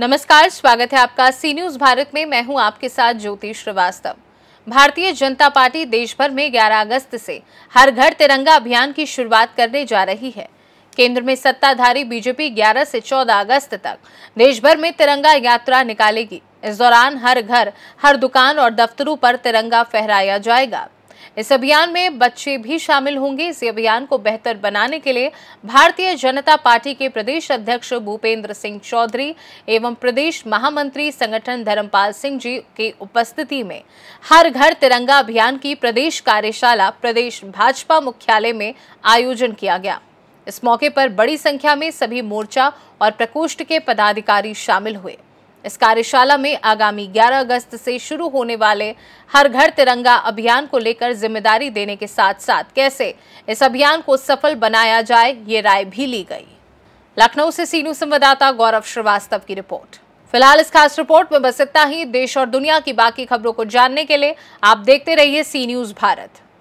नमस्कार स्वागत है आपका सी न्यूज भारत में मैं हूं आपके साथ ज्योति श्रीवास्तव भारतीय जनता पार्टी देश भर में 11 अगस्त से हर घर तिरंगा अभियान की शुरुआत करने जा रही है केंद्र में सत्ताधारी बीजेपी 11 से 14 अगस्त तक देश भर में तिरंगा यात्रा निकालेगी इस दौरान हर घर हर दुकान और दफ्तरों पर तिरंगा फहराया जाएगा इस अभियान में बच्चे भी शामिल होंगे इस अभियान को बेहतर बनाने के लिए भारतीय जनता पार्टी के प्रदेश अध्यक्ष भूपेंद्र सिंह चौधरी एवं प्रदेश महामंत्री संगठन धर्मपाल सिंह जी की उपस्थिति में हर घर तिरंगा अभियान की प्रदेश कार्यशाला प्रदेश भाजपा मुख्यालय में आयोजन किया गया इस मौके पर बड़ी संख्या में सभी मोर्चा और प्रकोष्ठ के पदाधिकारी शामिल हुए इस कार्यशाला में आगामी 11 अगस्त से शुरू होने वाले हर घर तिरंगा अभियान को लेकर जिम्मेदारी देने के साथ साथ कैसे इस अभियान को सफल बनाया जाए ये राय भी ली गई लखनऊ से सीनू संवाददाता गौरव श्रीवास्तव की रिपोर्ट फिलहाल इस खास रिपोर्ट में बस इतना ही देश और दुनिया की बाकी खबरों को जानने के लिए आप देखते रहिए सी न्यूज भारत